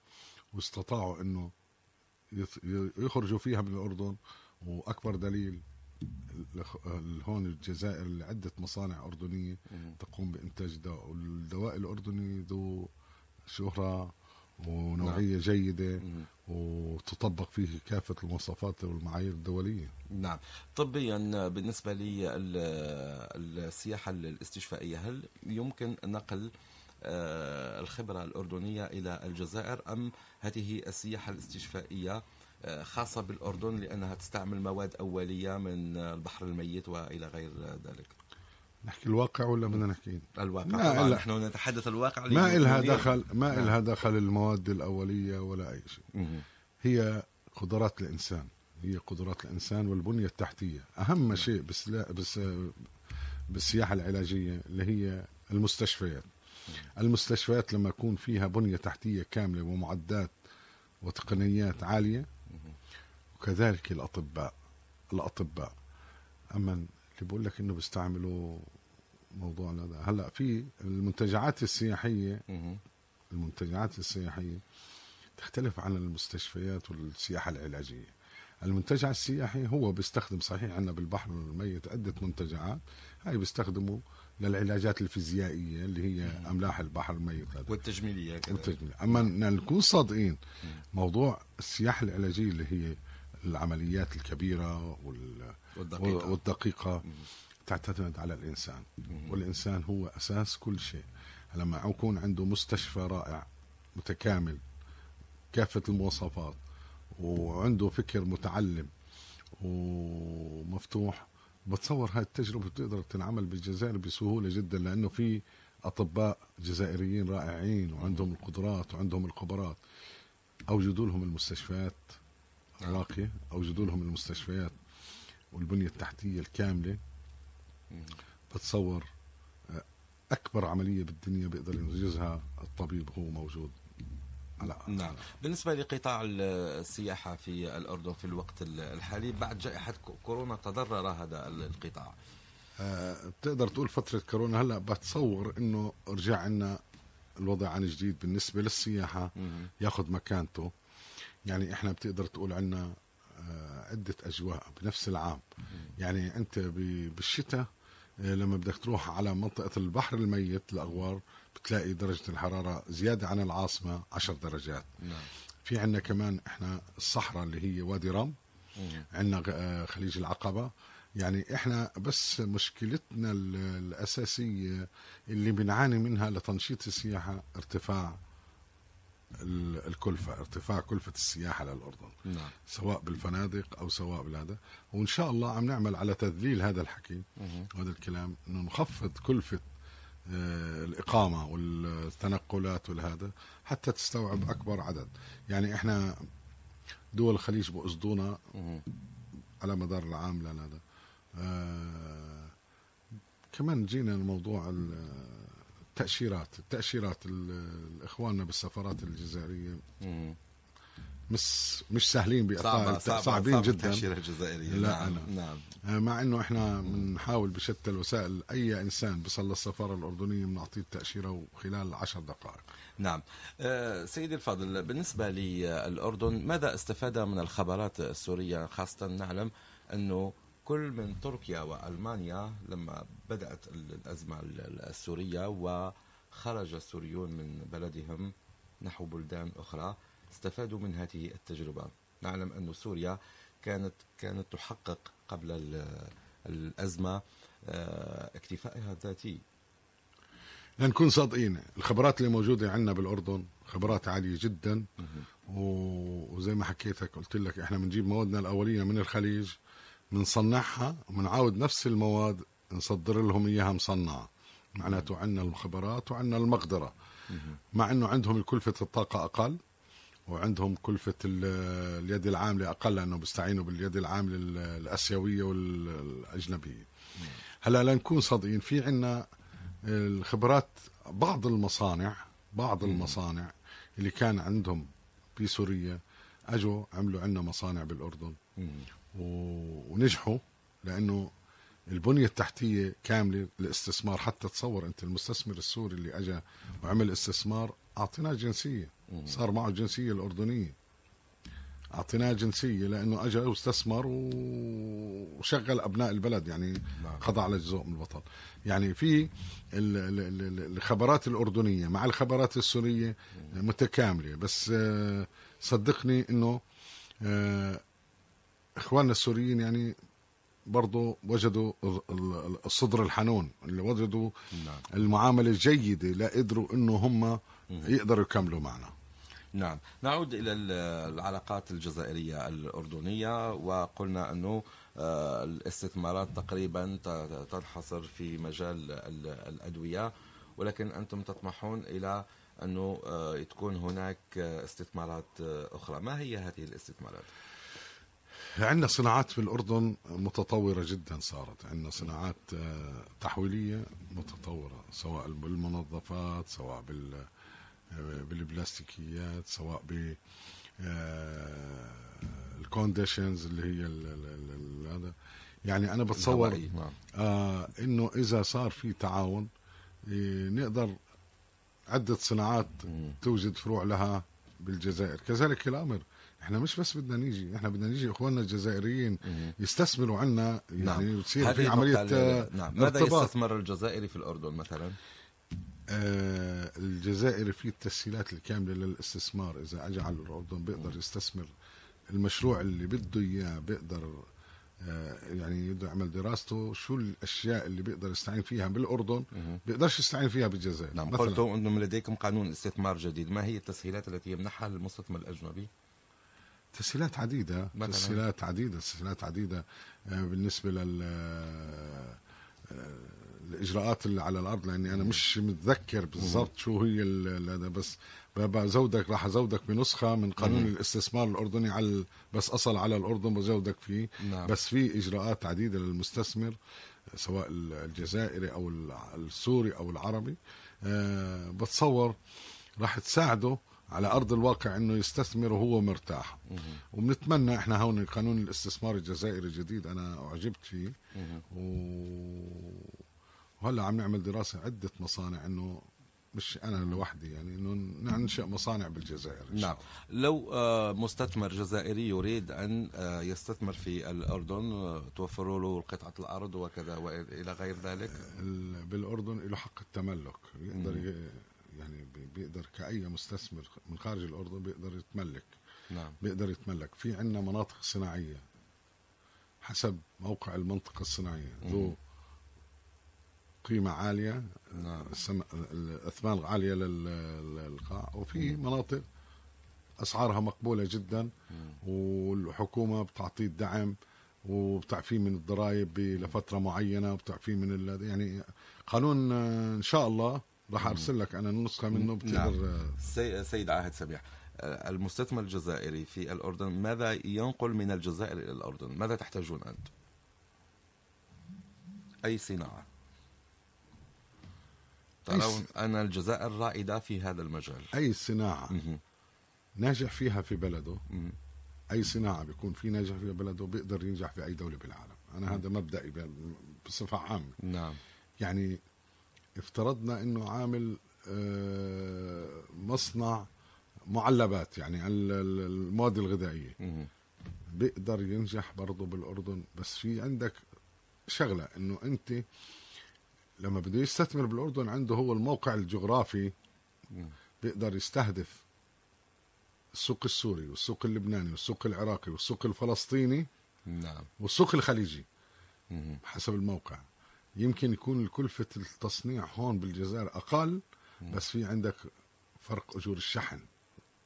واستطاعوا انه يخرجوا فيها من الاردن واكبر دليل هون الجزائر لعدة مصانع أردنية تقوم بإنتاج الدواء الأردني ذو شهرة ونوعيه نعم. جيده وتطبق فيه كافه المواصفات والمعايير الدوليه. نعم، طبيا بالنسبه السياحه الاستشفائيه هل يمكن نقل آه، الخبره الاردنيه الى الجزائر ام هذه السياحه الاستشفائيه آه، خاصه بالاردن لانها تستعمل مواد اوليه من البحر الميت والى غير ذلك؟ نحكي الواقع ولا بدنا نحكي إيه؟ الواقع ما طبعا إلا نحن نتحدث الواقع ما إلها دخل ما لها نعم. إلها دخل المواد الأولية ولا أي شيء هي قدرات الإنسان هي قدرات الإنسان والبنية التحتية أهم نعم. شيء لا بس... بالسياحة العلاجية اللي هي المستشفيات المستشفيات لما يكون فيها بنية تحتية كاملة ومعدات وتقنيات عالية وكذلك الأطباء الأطباء أما بيحكي بقول لك انه بيستعملوا موضوعنا هذا هلا في المنتجعات السياحيه المنتجعات السياحيه تختلف عن المستشفيات والسياحه العلاجيه المنتجع السياحي هو بيستخدم صحيح عندنا بالبحر الميت عده منتجعات هاي بيستخدموا للعلاجات الفيزيائيه اللي هي املاح البحر الميت هذا. والتجميليه كده. والتجميليه اما نكون صادقين موضوع السياحه العلاجيه اللي هي العمليات الكبيره وال... والدقيقه, والدقيقة تعتمد على الانسان والانسان هو اساس كل شيء لما يكون عنده مستشفى رائع متكامل كافه المواصفات وعنده فكر متعلم ومفتوح بتصور هاي التجربه بتقدر تنعمل بالجزائر بسهوله جدا لانه في اطباء جزائريين رائعين وعندهم القدرات وعندهم الخبرات اوجدوا لهم المستشفيات عراقي اوجدوا لهم المستشفيات والبنيه التحتيه الكامله بتصور آه، اكبر عمليه بالدنيا بيقدر ينجزها الطبيب هو موجود على نعم بالنسبة لقطاع السياحة في الأردن في الوقت الحالي بعد جائحة كورونا تضرر هذا القطاع آه، بتقدر تقول فترة كورونا هلا بتصور انه رجع عنا الوضع عن جديد بالنسبة للسياحة ياخذ مكانته يعني احنا بتقدر تقول عنا آه، عدة أجواء بنفس العام يعني أنت بالشتاء آه، لما بدك تروح على منطقة البحر الميت الأغوار بتلاقي درجة الحرارة زيادة عن العاصمة عشر درجات نعم. في عندنا كمان احنا الصحراء اللي هي وادي رام عندنا آه، خليج العقبة يعني احنا بس مشكلتنا الأساسية اللي بنعاني منها لتنشيط السياحة ارتفاع الكلفة ارتفاع كلفة السياحة للأردن نعم. سواء بالفنادق أو سواء بالهذا وإن شاء الله عم نعمل على تذليل هذا الحكي وهذا الكلام أنه نخفض كلفة آه، الإقامة والتنقلات والهذا حتى تستوعب أكبر عدد يعني إحنا دول الخليج بقصدونا على مدار العام لهذا آه كمان جينا الموضوع التاشيرات التاشيرات الإخواننا بالسفارات الجزائريه مش مش سهلين صعب صعب صعبين صعب جدا التأشيرة الجزائرية لا نعم, أنا. نعم. آه، مع انه احنا بنحاول بشتى الوسائل اي انسان بيصل السفاره الاردنيه بنعطيه التاشيره وخلال عشر دقائق نعم آه، سيدي الفاضل بالنسبه للاردن ماذا استفاد من الخبرات السوريه خاصه نعلم انه كل من تركيا والمانيا لما بدات الازمه السوريه وخرج السوريون من بلدهم نحو بلدان اخرى استفادوا من هذه التجربه نعلم ان سوريا كانت كانت تحقق قبل الازمه آه، اكتفائها الذاتي لنكون صادقين الخبرات اللي موجوده عندنا بالاردن خبرات عاليه جدا وزي ما حكيتك قلت لك احنا بنجيب موادنا الاوليه من الخليج بنصنعها وبنعاود نفس المواد نصدر لهم اياها مصنعه معناته عندنا الخبرات وعندنا المقدره مع انه عندهم كلفه الطاقه اقل وعندهم كلفة اليد العاملة أقل لأنه بيستعينوا باليد العاملة الأسيوية والأجنبية هلا لنكون صادقين في عندنا الخبرات بعض المصانع بعض المصانع اللي كان عندهم في سوريا أجوا عملوا عندنا مصانع بالأردن ونجحوا لانه البنيه التحتيه كامله الاستثمار حتى تصور انت المستثمر السوري اللي اجى وعمل استثمار اعطيناه جنسيه صار معه الجنسيه الاردنيه اعطيناه جنسيه لانه اجى واستثمر وشغل ابناء البلد يعني قضى نعم. على جزء من الوطن يعني في الخبرات الاردنيه مع الخبرات السوريه متكامله بس آه، صدقني انه آه، اخواننا السوريين يعني برضه وجدوا الصدر الحنون اللي وجدوا نعم. المعامله الجيده لا قدروا انه هم يقدروا يكملوا معنا نعم نعود إلى العلاقات الجزائرية الأردنية وقلنا أنه آه، الاستثمارات تقريبا تنحصر في مجال الأدوية ولكن أنتم تطمحون إلى أنه آه، تكون هناك آه، استثمارات أخرى ما هي هذه الاستثمارات؟ عندنا صناعات في الأردن متطورة جدا صارت عندنا صناعات آه، تحويلية متطورة سواء بالمنظفات سواء بال آه، بالبلاستيكيات سواء ب آه، الكونديشنز اللي هي هذا يعني انا بتصور نعم. آه انه اذا صار في تعاون إيه، نقدر عده صناعات توجد فروع لها بالجزائر كذلك الامر احنا مش بس بدنا نيجي احنا بدنا نيجي اخواننا الجزائريين يستثمروا عنا يعني نعم. وتصير في عمليه نعم. ماذا يستثمر الجزائري في الاردن مثلا آه، الجزائري في التسهيلات الكامله للاستثمار اذا اجى على الاردن بيقدر يستثمر المشروع اللي بده اياه بيقدر آه، يعني بده يعمل دراسته شو الاشياء اللي بيقدر يستعين فيها بالاردن بيقدرش يستعين فيها بالجزائر نعم قلتوا انه لديكم قانون استثمار جديد ما هي التسهيلات التي يمنحها للمستثمر الاجنبي تسهيلات عديده مثلاً. تسهيلات عديده تسهيلات عديده آه، بالنسبه لل الاجراءات آه، آه، اللي على الارض لاني انا مش متذكر بالضبط شو هي هذا بس بزودك راح ازودك بنسخه من قانون الاستثمار الاردني على بس اصل على الاردن بزودك فيه نعم. بس في اجراءات عديده للمستثمر سواء الجزائري او السوري او العربي أه بتصور راح تساعده على أرض الواقع أنه يستثمر وهو مرتاح وبنتمنى إحنا هون قانون الاستثمار الجزائري الجديد أنا أعجبت فيه و... وهلا عم نعمل دراسة عدة مصانع أنه مش انا لوحدي يعني انه ننشئ مصانع بالجزائر إن نعم لو آه، مستثمر جزائري يريد ان آه، يستثمر في الاردن آه، توفروا له قطعه الارض وكذا والى غير ذلك بالاردن له حق التملك يقدر يعني بيقدر كأي مستثمر من خارج الأردن بيقدر يتملك نعم بيقدر يتملك في عندنا مناطق صناعية حسب موقع المنطقة الصناعية ذو قيمة عالية نعم. الأثمان عالية للقاع وفي مناطق أسعارها مقبولة جدا والحكومة بتعطيه الدعم وبتعفيه من الضرائب لفتره معينه وبتعفيه من يعني قانون آه، ان شاء الله راح ارسل لك انا النسخه منه بتقدر نعم. آه. سيد عاهد سميح آه، المستثمر الجزائري في الاردن ماذا ينقل من الجزائر الى الاردن؟ ماذا تحتاجون انتم؟ اي صناعه ترون ان الجزائر رائده في هذا المجال اي صناعه ناجح فيها في بلده اي صناعه بيكون في ناجح في بلده بيقدر ينجح في اي دوله بالعالم انا هذا مبدئي بصفه عامه نعم يعني افترضنا انه عامل آه، مصنع معلبات يعني المواد الغذائيه بيقدر ينجح برضه بالاردن بس في عندك شغله انه انت لما بده يستثمر بالاردن عنده هو الموقع الجغرافي بيقدر يستهدف السوق السوري والسوق اللبناني والسوق العراقي والسوق الفلسطيني نعم والسوق الخليجي حسب الموقع يمكن يكون كلفة التصنيع هون بالجزائر أقل بس في عندك فرق أجور الشحن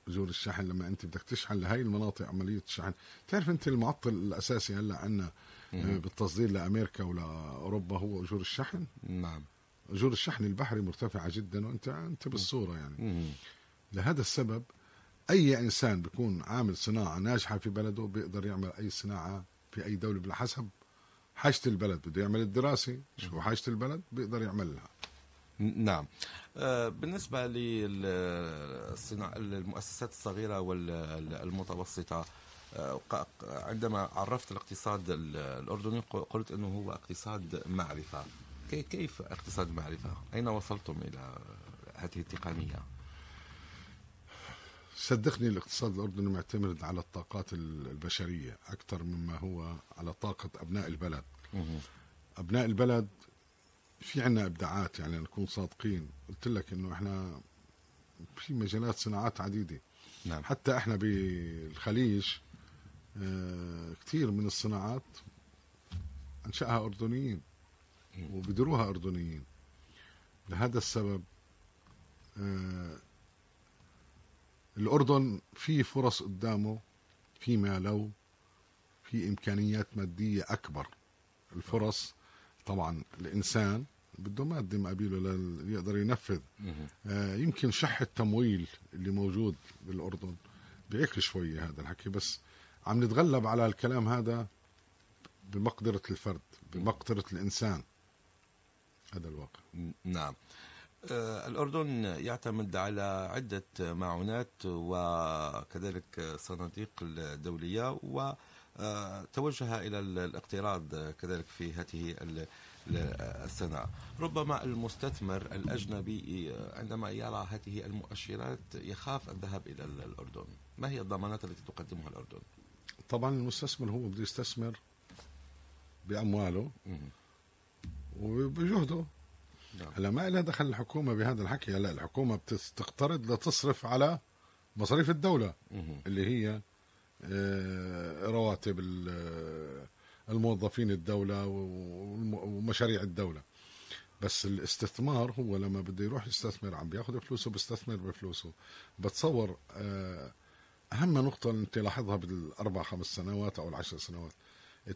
أجور الشحن لما أنت بدك تشحن لهي المناطق عملية الشحن تعرف أنت المعطل الأساسي هلا عنا آه، بالتصدير لأمريكا ولأوروبا هو أجور الشحن نعم أجور الشحن البحري مرتفعة جدا وأنت أنت بالصورة يعني لهذا السبب أي إنسان بيكون عامل صناعة ناجحة في بلده بيقدر يعمل أي صناعة في أي دولة بالحسب حاجة البلد بده يعمل الدراسة شو حاجة البلد بيقدر يعملها نعم آه، بالنسبة للمؤسسات الصغيرة والمتوسطة آه، عندما عرفت الاقتصاد الأردني قلت أنه هو اقتصاد معرفة كيف اقتصاد معرفة؟ أين وصلتم إلى هذه التقنية؟ صدقني الاقتصاد الأردني معتمد على الطاقات البشرية أكثر مما هو على طاقة أبناء البلد أبناء البلد في عنا إبداعات يعني نكون صادقين قلت لك إنه إحنا في مجالات صناعات عديدة نعم. حتى إحنا بالخليج آه، كثير من الصناعات أنشأها أردنيين وبدروها أردنيين لهذا السبب آه، الأردن في فرص قدامه فيما لو في إمكانيات مادية أكبر الفرص طبعا الإنسان بده مادة مقابله ليقدر ينفذ آه يمكن شح التمويل اللي موجود بالأردن بيعكس شوية هذا الحكي بس عم نتغلب على الكلام هذا بمقدرة الفرد بمقدرة الإنسان هذا الواقع نعم آه، الأردن يعتمد على عدة معونات وكذلك صناديق الدولية وتوجه آه، إلى الاقتراض كذلك في هذه السنة ربما المستثمر الأجنبي آه، عندما يرى هذه المؤشرات يخاف الذهاب إلى الأردن ما هي الضمانات التي تقدمها الأردن؟ طبعا المستثمر هو بده يستثمر بأمواله وبجهده نعم. هلا ما لها دخل الحكومه بهذا الحكي هلا الحكومه بتستقترض لتصرف على مصاريف الدوله مه. اللي هي آه، رواتب آه، الموظفين الدوله ومشاريع الدوله بس الاستثمار هو لما بده يروح يستثمر عم بياخذ فلوسه بيستثمر بفلوسه بتصور آه، اهم نقطه انت لاحظها بالاربع خمس سنوات او العشر سنوات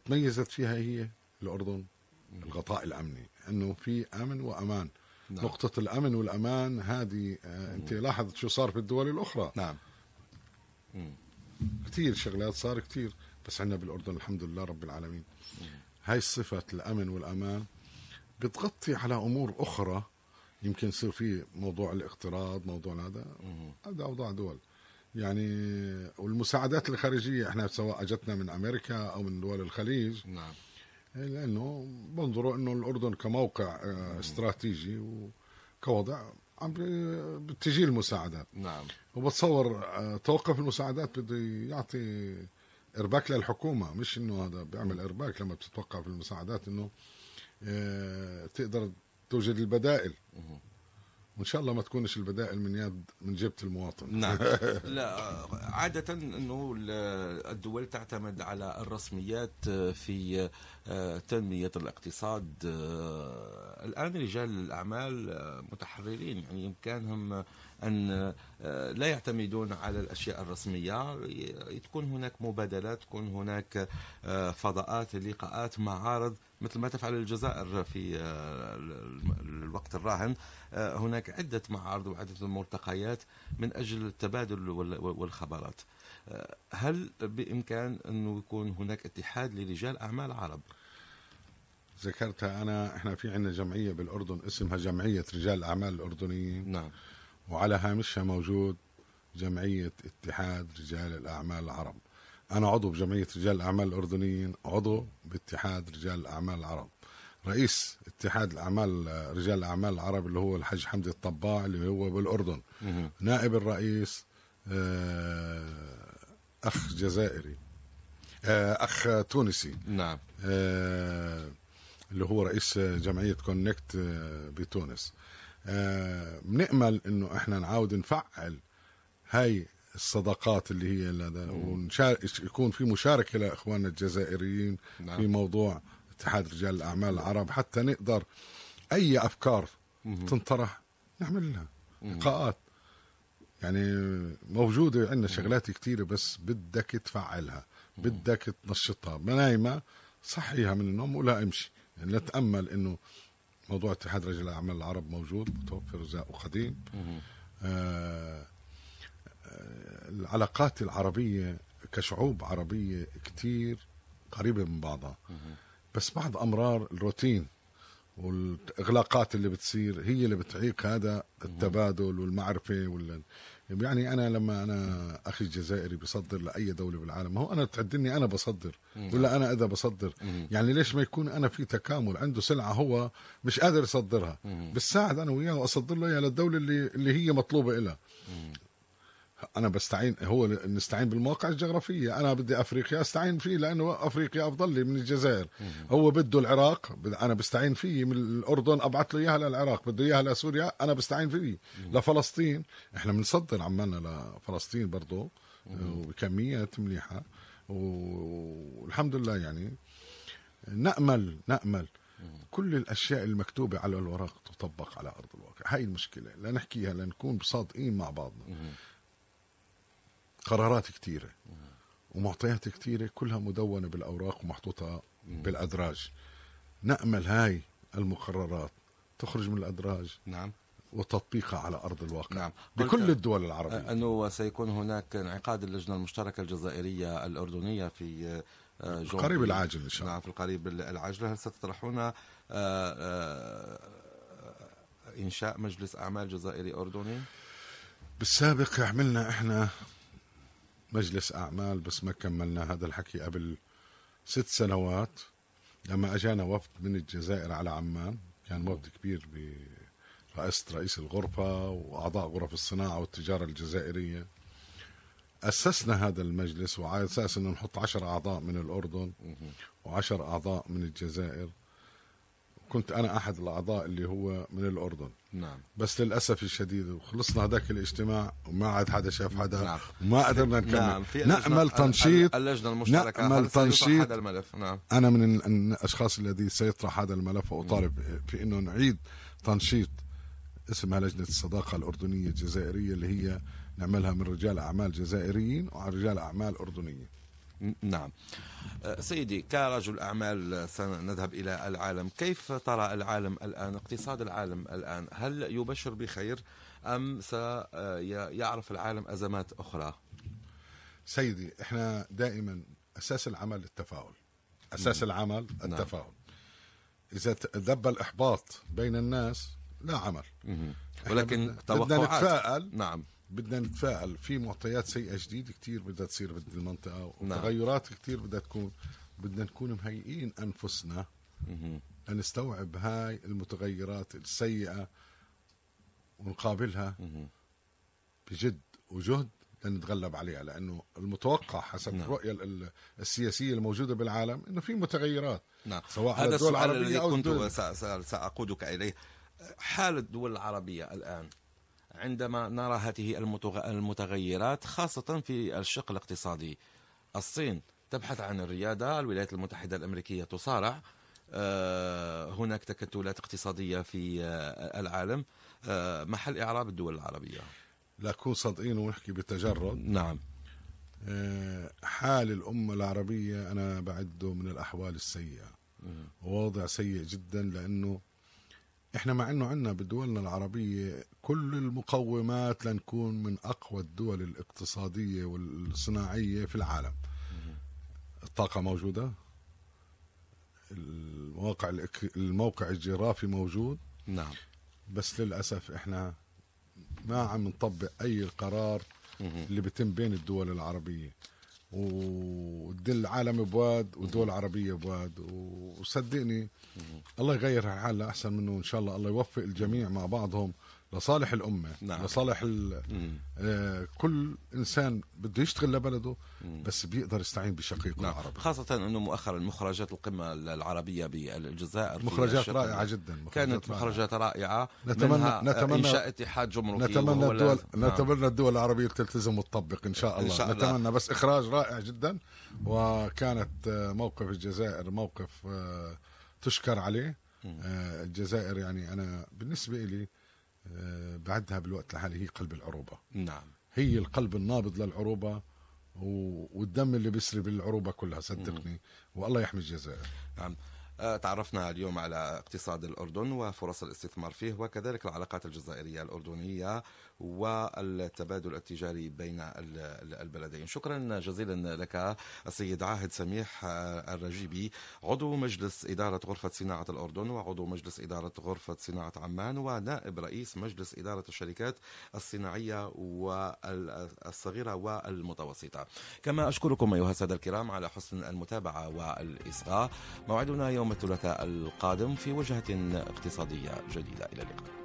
تميزت فيها هي الاردن الغطاء الامني انه في امن وامان نعم. نقطة الأمن والأمان هذه آه، أنت لاحظت شو صار في الدول الأخرى نعم كثير شغلات صار كثير بس عندنا بالأردن الحمد لله رب العالمين مم. هاي صفة الأمن والأمان بتغطي على أمور أخرى يمكن يصير في موضوع الاقتراض موضوع هذا هذا أوضاع دول يعني والمساعدات الخارجية احنا سواء أجتنا من أمريكا أو من دول الخليج نعم لانه بنظروا انه الاردن كموقع آه، استراتيجي وكوضع عم بتجي المساعدات نعم وبتصور آه، توقف المساعدات بده يعطي ارباك للحكومه مش انه هذا بيعمل ارباك لما بتتوقف المساعدات انه آه، تقدر توجد البدائل وان شاء الله ما تكونش البدائل من يد من جيبه المواطن نعم لا عاده انه الدول تعتمد على الرسميات آه، في آه، تنميه الاقتصاد آه، الان رجال الاعمال متحررين يعني بامكانهم ان آه، لا يعتمدون على الاشياء الرسميه تكون هناك مبادلات تكون هناك آه، فضاءات لقاءات معارض مثل ما تفعل الجزائر في آه، الوقت الراهن هناك عده معارض وعده ملتقيات من اجل التبادل والخبرات هل بامكان انه يكون هناك اتحاد لرجال اعمال عرب ذكرتها انا احنا في عندنا جمعيه بالاردن اسمها جمعيه رجال الاعمال الاردنيين نعم وعلى هامشها موجود جمعية اتحاد رجال الأعمال العرب أنا عضو بجمعية رجال الأعمال الأردنيين عضو باتحاد رجال الأعمال العرب رئيس اتحاد الأعمال رجال الأعمال العرب اللي هو الحاج حمدي الطباع اللي هو بالأردن نائب الرئيس آه، أخ جزائري آه، أخ تونسي نعم آه، اللي هو رئيس جمعية كونكت بتونس آه، بنأمل انه احنا نعاود نفعل هاي الصداقات اللي هي ونشارك يكون في مشاركه لاخواننا الجزائريين نعم. في موضوع اتحاد رجال الاعمال العرب حتى نقدر اي افكار مم. تنطرح نعمل لها لقاءات يعني موجوده عندنا شغلات كثيره بس بدك تفعلها بدك تنشطها نايمه صحيها من النوم ولا امشي يعني نتامل انه موضوع اتحاد رجال الاعمال العرب موجود متوفر رزاقه قديم آه،, آه العلاقات العربيه كشعوب عربيه كثير قريبه من بعضها بس بعض امرار الروتين والاغلاقات اللي بتصير هي اللي بتعيق هذا التبادل والمعرفه وال يعني انا لما انا اخي الجزائري بصدر لاي دوله بالعالم هو انا تعدني انا بصدر ولا انا اذا بصدر يعني ليش ما يكون انا في تكامل عنده سلعه هو مش قادر يصدرها بساعد انا وياه واصدر له اياها للدوله اللي اللي هي مطلوبه لها انا بستعين هو نستعين بالمواقع الجغرافيه انا بدي افريقيا استعين فيه لانه افريقيا افضل لي من الجزائر هو بده العراق انا بستعين فيه من الاردن ابعث له اياها للعراق بده اياها لسوريا انا بستعين فيه لفلسطين احنا بنصدر عمالنا لفلسطين برضه وبكميات منيحه والحمد لله يعني نامل نامل كل الاشياء المكتوبه على الورق تطبق على ارض الواقع هاي المشكله لا نحكيها لنكون صادقين مع بعضنا قرارات كثيرة ومعطيات كثيرة كلها مدونة بالأوراق ومحطوطة بالأدراج نأمل هاي المقررات تخرج من الأدراج نعم وتطبيقها على ارض الواقع نعم. بكل الدول العربيه انه سيكون هناك انعقاد اللجنه المشتركه الجزائريه الاردنيه في آه، القريب العاجل ان شاء الله نعم في القريب العاجل هل ستطرحون آه، آه، انشاء مجلس اعمال جزائري اردني؟ بالسابق عملنا احنا مجلس أعمال بس ما كملنا هذا الحكي قبل ست سنوات لما أجانا وفد من الجزائر على عمان كان وفد كبير برئاسة رئيس الغرفة وأعضاء غرف الصناعة والتجارة الجزائرية أسسنا هذا المجلس وعلى أساس أنه نحط عشر أعضاء من الأردن وعشر أعضاء من الجزائر كنت انا احد الاعضاء اللي هو من الاردن نعم بس للاسف الشديد وخلصنا هذاك الاجتماع وما عاد حدا شاف حدا نعم. وما قدرنا نعم. نكمل نعم. نامل تنشيط اللجنه المشتركه نامل تنشيط هذا الملف نعم انا من الاشخاص الذي سيطرح هذا الملف واطالب في انه نعيد تنشيط اسمها لجنه الصداقه الاردنيه الجزائريه اللي هي نعملها من رجال اعمال جزائريين وعن رجال اعمال اردنيين نعم أه، سيدي كرجل أعمال سنذهب إلى العالم كيف ترى العالم الآن اقتصاد العالم الآن هل يبشر بخير أم سيعرف أه، العالم أزمات أخرى سيدي احنا دائما أساس العمل التفاؤل أساس العمل نعم. التفاؤل إذا دب الإحباط بين الناس لا عمل ولكن توقعات بدنا نتفائل نعم بدنا نتفائل في معطيات سيئه جديده كثير بدها تصير بالمنطقة المنطقه نعم. وتغيرات كثير بدها تكون بدنا نكون مهيئين انفسنا لنستوعب هاي المتغيرات السيئه ونقابلها بجد وجهد لنتغلب عليها لانه المتوقع حسب نعم. الرؤيه السياسيه الموجوده بالعالم انه في متغيرات نعم. سواء هذا السؤال الذي كنت سأقودك اليه حال الدول العربيه الان عندما نرى هذه المتغيرات خاصة في الشق الاقتصادي الصين تبحث عن الريادة الولايات المتحدة الأمريكية تصارع آه، هناك تكتلات اقتصادية في آه، العالم آه، محل إعراب الدول العربية لكون صادقين ونحكي بتجرد نعم حال الأمة العربية أنا بعده من الأحوال السيئة ووضع سيء جدا لأنه إحنا مع أنه عندنا بدولنا العربية كل المقومات لنكون من أقوى الدول الاقتصادية والصناعية في العالم الطاقة موجودة المواقع الموقع الجرافي موجود نعم بس للأسف إحنا ما عم نطبق أي القرار اللي بيتم بين الدول العربية ودل العالم بواد والدول العربية بواد وصدقني الله يغير الحال لأحسن منه إن شاء الله الله يوفق الجميع مع بعضهم لصالح الامه نعم. لصالح ال... آه كل انسان بده يشتغل لبلده مم. بس بيقدر يستعين بشقيقه نعم. العربي خاصه انه مؤخرا مخرجات القمه العربيه بالجزائر مخرجات رائعه جدا مخرجات كانت مخرجات رائعه, رائعة. نتمنى منها نتمنى انشاء اتحاد جمركي نتمنى الدول نعم. نتمنى الدول العربيه تلتزم وتطبق ان شاء الله إن شاء نتمنى الله. بس اخراج رائع جدا وكانت آه، موقف الجزائر موقف آه، تشكر عليه آه، الجزائر يعني انا بالنسبه لي آه، بعدها بالوقت الحالي هي قلب العروبه نعم هي القلب النابض للعروبه والدم اللي بيسري بالعروبه كلها صدقني والله يحمي الجزائر نعم آه، تعرفنا اليوم على اقتصاد الأردن وفرص الاستثمار فيه وكذلك العلاقات الجزائرية الأردنية والتبادل التجاري بين البلدين شكرا جزيلا لك السيد عاهد سميح آه، الرجيبي عضو مجلس إدارة غرفة صناعة الأردن وعضو مجلس إدارة غرفة صناعة عمان ونائب رئيس مجلس إدارة الشركات الصناعية والصغيرة والمتوسطة كما أشكركم أيها السادة الكرام على حسن المتابعة والإصغاء موعدنا يوم الثلاثاء القادم في وجهة اقتصادية جديدة إلى اللقاء